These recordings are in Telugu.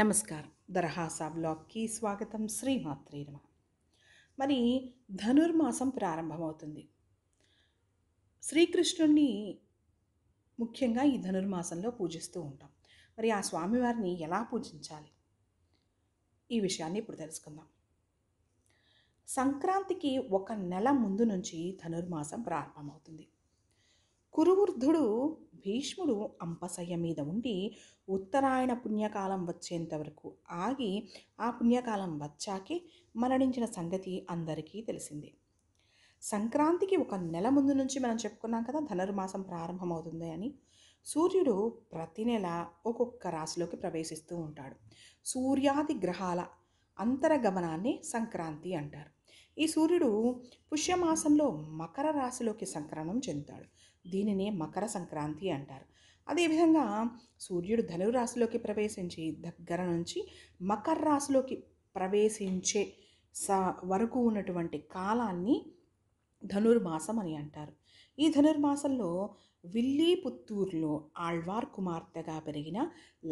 నమస్కారం దరహాసా బ్లాగ్కి స్వాగతం శ్రీమాత్రే నమ మరి ధనుర్మాసం ప్రారంభమవుతుంది శ్రీకృష్ణుణ్ణి ముఖ్యంగా ఈ ధనుర్మాసంలో పూజిస్తూ ఉంటాం మరి ఆ స్వామివారిని ఎలా పూజించాలి ఈ విషయాన్ని ఇప్పుడు తెలుసుకుందాం సంక్రాంతికి ఒక నెల ముందు నుంచి ధనుర్మాసం ప్రారంభమవుతుంది కురువృద్ధుడు భీష్ముడు అంపసయ్య మీద ఉండి ఉత్తరాయణ పుణ్యకాలం వచ్చేంత వరకు ఆగి ఆ పుణ్యకాలం వచ్చాకే మరణించిన సంగతి అందరికీ తెలిసింది సంక్రాంతికి ఒక నెల ముందు నుంచి మనం చెప్పుకున్నాం కదా ధనుర్మాసం ప్రారంభమవుతుంది అని సూర్యుడు ప్రతి నెల ఒక్కొక్క రాశిలోకి ప్రవేశిస్తూ ఉంటాడు సూర్యాది గ్రహాల అంతరగమనాన్ని సంక్రాంతి అంటారు ఈ సూర్యుడు పుష్యమాసంలో మకర రాశిలోకి సంక్రమణం చెందుతాడు దీనినే మకర సంక్రాంతి అంటారు అదేవిధంగా సూర్యుడు ధనురాశిలోకి ప్రవేశించి దగ్గర నుంచి మకర రాశిలోకి ప్రవేశించే స వరకు ఉన్నటువంటి కాలాన్ని ధనుర్మాసం అని అంటారు ఈ ధనుర్మాసంలో విల్లి పుత్తూరులో ఆళ్వార్ కుమార్తెగా పెరిగిన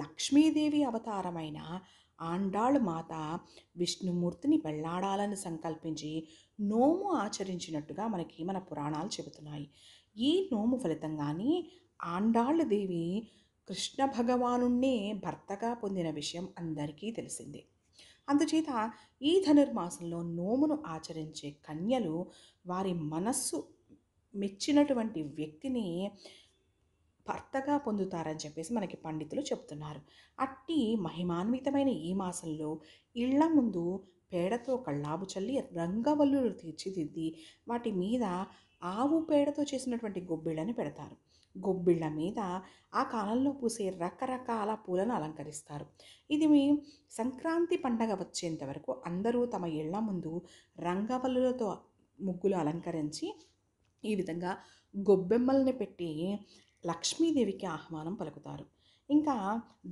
లక్ష్మీదేవి అవతారమైన ఆండాళ్ మాత విష్ణుమూర్తిని పెళ్లాడాలని సంకల్పించి నోము ఆచరించినట్టుగా మనకి మన పురాణాలు చెబుతున్నాయి ఈ నోము ఫలితంగానే ఆండాళ్ళ దేవి కృష్ణ భగవానుణ్ణే భర్తగా పొందిన విషయం అందరికీ తెలిసిందే అందుచేత ఈ ధనుర్మాసంలో నోమును ఆచరించే కన్యలు వారి మనస్సు మెచ్చినటువంటి వ్యక్తిని భర్తగా పొందుతారని చెప్పేసి మనకి పండితులు చెప్తున్నారు అట్టి మహిమాన్వితమైన ఈ మాసంలో ఇళ్ల ముందు పేడతో కళ్ళాబు చల్లి రంగవల్లులు తీర్చిదిద్ది వాటి మీద ఆవు పేడతో చేసినటువంటి గొబ్బిళ్ళని పెడతారు గొబ్బిళ్ళ మీద ఆ కాలంలో పూసే రకరకాల పూలను అలంకరిస్తారు ఇది సంక్రాంతి పండగ వచ్చేంత వరకు అందరూ తమ ఇళ్ల ముందు రంగవల్లులతో ముగ్గులు అలంకరించి ఈ విధంగా గొబ్బెమ్మల్ని పెట్టి లక్ష్మీదేవికి ఆహ్వానం పలుకుతారు ఇంకా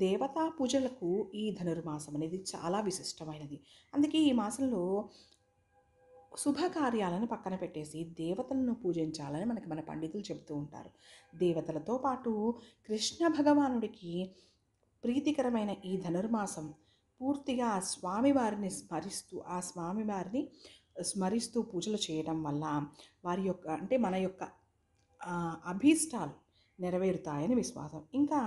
దేవతా పూజలకు ఈ ధనుర్మాసం అనేది చాలా విశిష్టమైనది అందుకే ఈ మాసంలో శుభకార్యాలను పక్కన పెట్టేసి దేవతలను పూజించాలని మనకి మన పండితులు చెబుతూ ఉంటారు దేవతలతో పాటు కృష్ణ భగవానుడికి ప్రీతికరమైన ఈ ధనుర్మాసం పూర్తిగా స్వామివారిని స్మరిస్తూ ఆ స్వామివారిని స్మరిస్తూ పూజలు చేయడం వల్ల వారి యొక్క అంటే మన యొక్క అభీష్టాలు నెరవేరుతాయని విశ్వాసం ఇంకా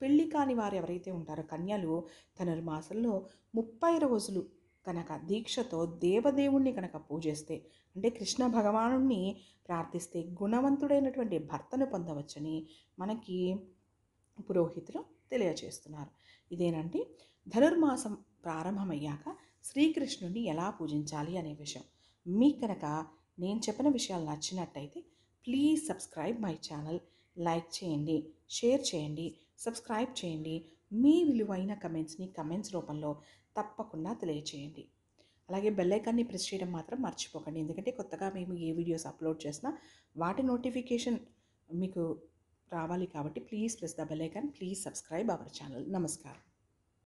పెళ్ళి కాని వారు ఎవరైతే ఉంటారో కన్యలు ధనుర్మాసంలో ముప్పై రోజులు కనుక దీక్షతో దేవదేవుణ్ణి కనుక పూజిస్తే అంటే కృష్ణ భగవాను ప్రార్థిస్తే గుణవంతుడైనటువంటి భర్తను పొందవచ్చని మనకి పురోహితులు తెలియచేస్తున్నారు ఇదేనండి ధనుర్మాసం ప్రారంభమయ్యాక శ్రీకృష్ణుడిని ఎలా పూజించాలి అనే విషయం మీ కనుక నేను చెప్పిన విషయాలు నచ్చినట్టయితే please subscribe my channel like చేయండి షేర్ చేయండి సబ్స్క్రైబ్ చేయండి మీ విలువైన కమెంట్స్ని కమెంట్స్ రూపంలో తప్పకుండా తెలియచేయండి అలాగే బెల్లైకాన్ని ప్రెస్ చేయడం మాత్రం మర్చిపోకండి ఎందుకంటే కొత్తగా మేము ఏ వీడియోస్ అప్లోడ్ చేసినా వాటి నోటిఫికేషన్ మీకు రావాలి కాబట్టి please press the bell icon please subscribe our channel నమస్కారం